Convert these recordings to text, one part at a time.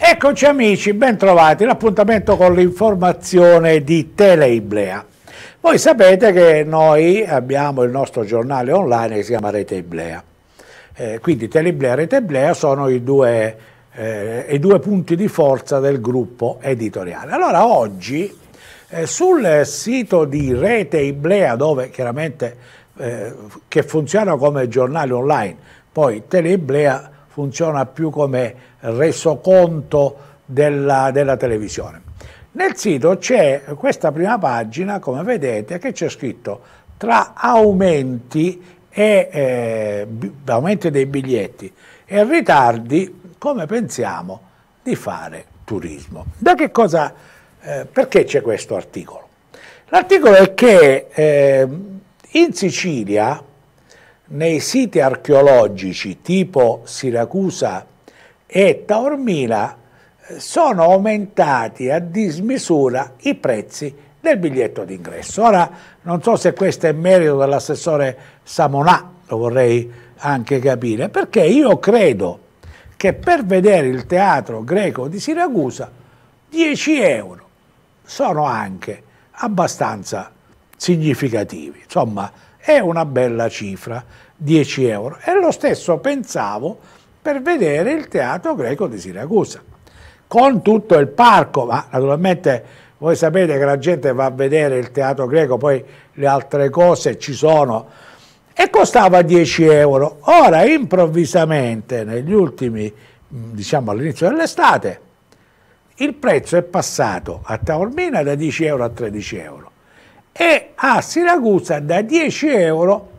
Eccoci amici, bentrovati, l'appuntamento con l'informazione di Telaiblea. Voi sapete che noi abbiamo il nostro giornale online che si chiama Rete Iblea. Eh, quindi Telaiblea e Rete Iblea sono i due, eh, i due, punti di forza del gruppo editoriale. Allora oggi eh, sul sito di Rete Iblea, dove chiaramente eh, che funziona come giornale online, poi Telaiblea funziona più come resoconto della, della televisione. Nel sito c'è questa prima pagina, come vedete, che c'è scritto tra aumenti, e, eh, aumenti dei biglietti e ritardi, come pensiamo di fare turismo. Da che cosa, eh, perché c'è questo articolo? L'articolo è che eh, in Sicilia, nei siti archeologici tipo Siracusa e Taormina eh, sono aumentati a dismisura i prezzi del biglietto d'ingresso. Ora non so se questo è merito dell'assessore Samonà, lo vorrei anche capire, perché io credo che per vedere il teatro greco di Siracusa 10 euro sono anche abbastanza significativi. Insomma, è una bella cifra, 10 euro. E lo stesso pensavo per vedere il teatro greco di Siracusa, con tutto il parco, ma naturalmente voi sapete che la gente va a vedere il teatro greco, poi le altre cose ci sono, e costava 10 euro. Ora improvvisamente, negli ultimi, diciamo all'inizio dell'estate, il prezzo è passato a Taormina da 10 euro a 13 euro e a Siracusa da 10 euro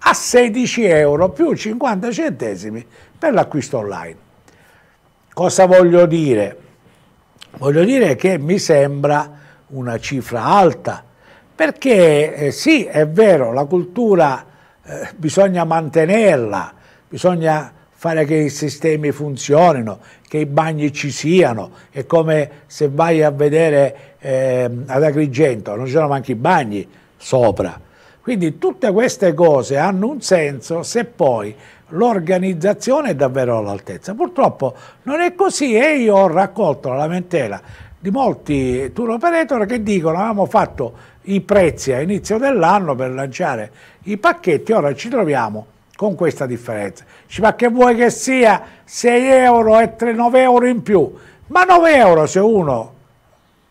a 16 euro più 50 centesimi per l'acquisto online. Cosa voglio dire? Voglio dire che mi sembra una cifra alta, perché eh, sì, è vero, la cultura eh, bisogna mantenerla, bisogna fare che i sistemi funzionino, che i bagni ci siano, è come se vai a vedere eh, ad Agrigento, non c'erano neanche i bagni sopra. Quindi tutte queste cose hanno un senso se poi l'organizzazione è davvero all'altezza. Purtroppo non è così e io ho raccolto la lamentela di molti tour operator che dicono avevamo fatto i prezzi a inizio dell'anno per lanciare i pacchetti, ora ci troviamo con questa differenza. Dici, ma che vuoi che sia 6 euro e 3, 9 euro in più? Ma 9 euro se uno,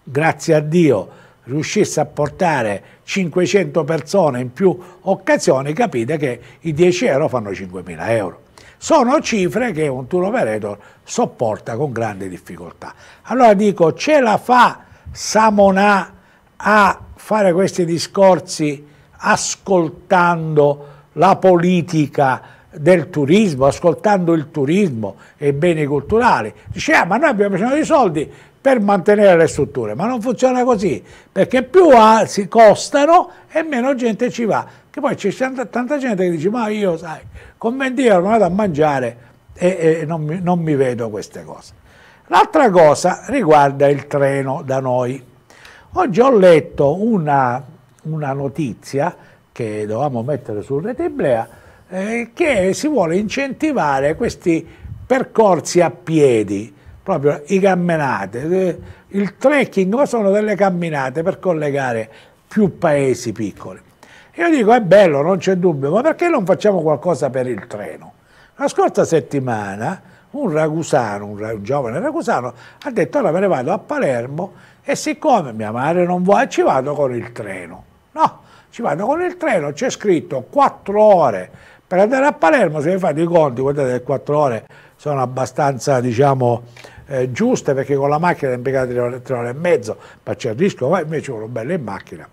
grazie a Dio, riuscisse a portare 500 persone in più occasioni, capite che i 10 euro fanno 5.000 euro. Sono cifre che un tour operator sopporta con grande difficoltà. Allora dico, ce la fa Samonà a fare questi discorsi ascoltando la politica del turismo, ascoltando il turismo e i beni culturali. Dice, ah, ma noi abbiamo bisogno di soldi, per mantenere le strutture, ma non funziona così, perché più si costano e meno gente ci va. Che poi c'è tanta gente che dice, ma io sai, con vendita non vado a mangiare e, e non, mi, non mi vedo queste cose. L'altra cosa riguarda il treno da noi. Oggi ho letto una, una notizia che dovevamo mettere su Rete Iblea eh, che si vuole incentivare questi percorsi a piedi proprio i camminate. Il trekking sono delle camminate per collegare più paesi piccoli. Io dico è bello, non c'è dubbio, ma perché non facciamo qualcosa per il treno? La scorsa settimana un ragusano, un, giovane ragusano, ha detto allora me ne vado a Palermo e siccome mia madre non vuole ci vado con il treno. No, ci vado con il treno, c'è scritto 4 ore per andare a Palermo, se vi fate i conti, guardate che 4 ore sono abbastanza, diciamo, eh, giuste perché con la macchina impiegata tre ore, tre ore e mezzo, ma c'è il rischio, ma invece volo bello in macchina.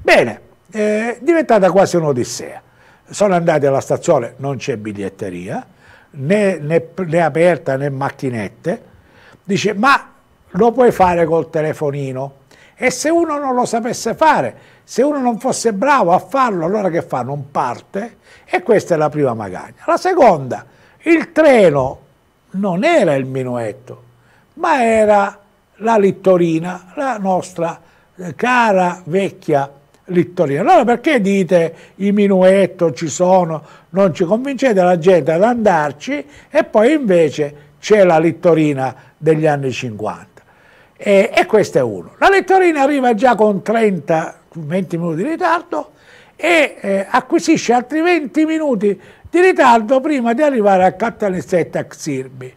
Bene, è eh, diventata quasi un'odissea. Sono andati alla stazione, non c'è biglietteria, né, né, né aperta né macchinette. Dice, ma lo puoi fare col telefonino. E se uno non lo sapesse fare, se uno non fosse bravo a farlo, allora che fa? Non parte. E questa è la prima magagna. La seconda, il treno non era il minuetto, ma era la Littorina, la nostra eh, cara vecchia Littorina. Allora perché dite i minuetto ci sono, non ci convincete la gente ad andarci e poi invece c'è la Littorina degli anni 50. E, e questo è uno. La Littorina arriva già con 30-20 minuti di ritardo e eh, acquisisce altri 20 minuti di ritardo prima di arrivare a Caltanissetta Xirbi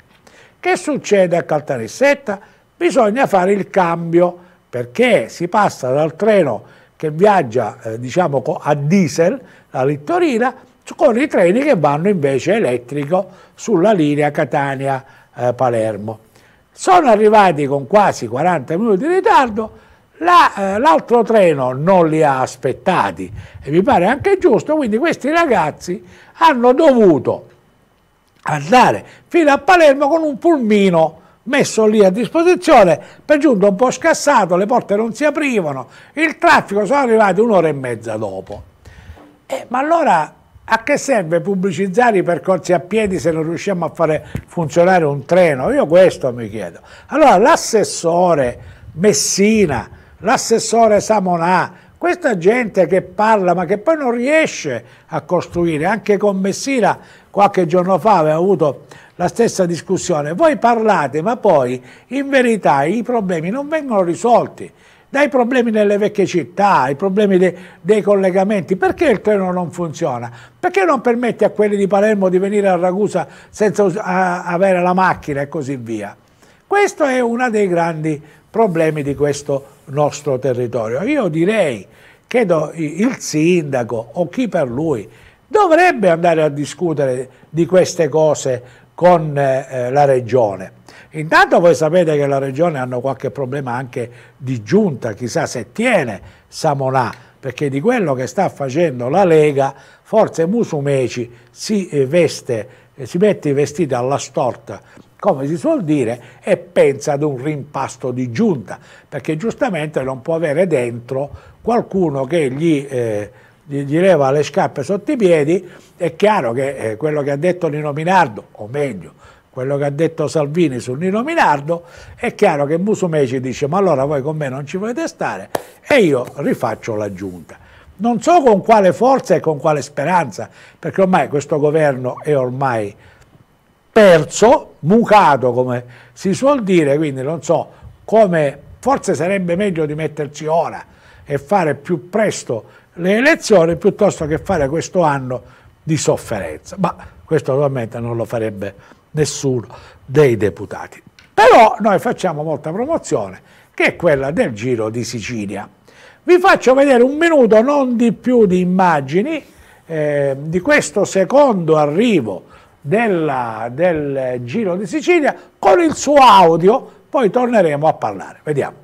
che succede a Caltanissetta? Bisogna fare il cambio perché si passa dal treno che viaggia eh, diciamo, a diesel, la Littorina, con i treni che vanno invece elettrico sulla linea Catania-Palermo. Eh, Sono arrivati con quasi 40 minuti di ritardo, l'altro la, eh, treno non li ha aspettati e mi pare anche giusto, quindi questi ragazzi hanno dovuto andare fino a Palermo con un pulmino messo lì a disposizione, per giunta un po' scassato, le porte non si aprivano, il traffico sono arrivati un'ora e mezza dopo. Eh, ma allora a che serve pubblicizzare i percorsi a piedi se non riusciamo a fare funzionare un treno? Io questo mi chiedo. Allora l'assessore Messina, l'assessore Samonà, questa gente che parla ma che poi non riesce a costruire, anche con Messina qualche giorno fa aveva avuto la stessa discussione. Voi parlate, ma poi in verità i problemi non vengono risolti. Dai problemi nelle vecchie città, i problemi de dei collegamenti, perché il treno non funziona? Perché non permette a quelli di Palermo di venire a Ragusa senza avere la macchina e così via? Questo è uno dei grandi problemi di questo nostro territorio. Io direi, chiedo il sindaco o chi per lui dovrebbe andare a discutere di queste cose con eh, eh, la regione. Intanto voi sapete che la regione hanno qualche problema anche di giunta, chissà se tiene Samonà, perché di quello che sta facendo la Lega, forse Musumeci si eh, veste, eh, si mette i vestiti alla storta, come si suol dire, e pensa ad un rimpasto di giunta, perché giustamente non può avere dentro qualcuno che gli... Eh, gli, gli leva le scarpe sotto i piedi, è chiaro che eh, quello che ha detto Nino Minardo, o meglio, quello che ha detto Salvini su Nino Minardo, è chiaro che Musumeci dice ma allora voi con me non ci volete stare e io rifaccio la giunta. Non so con quale forza e con quale speranza, perché ormai questo governo è ormai perso, mucato come si suol dire, quindi non so come, forse sarebbe meglio di metterci ora e fare più presto le elezioni piuttosto che fare questo anno di sofferenza. Ma questo naturalmente non lo farebbe nessuno dei deputati. Però noi facciamo molta promozione, che è quella del Giro di Sicilia. Vi faccio vedere un minuto, non di più di immagini, eh, di questo secondo arrivo della, del Giro di Sicilia con il suo audio, poi torneremo a parlare. Vediamo.